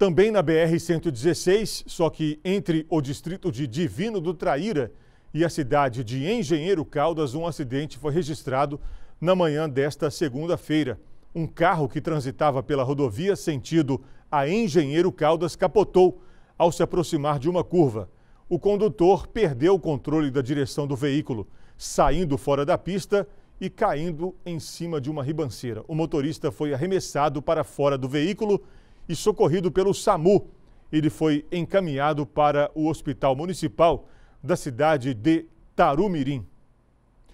Também na BR-116, só que entre o distrito de Divino do Traíra e a cidade de Engenheiro Caldas, um acidente foi registrado na manhã desta segunda-feira. Um carro que transitava pela rodovia sentido a Engenheiro Caldas capotou ao se aproximar de uma curva. O condutor perdeu o controle da direção do veículo, saindo fora da pista e caindo em cima de uma ribanceira. O motorista foi arremessado para fora do veículo e socorrido pelo SAMU. Ele foi encaminhado para o Hospital Municipal da cidade de Tarumirim.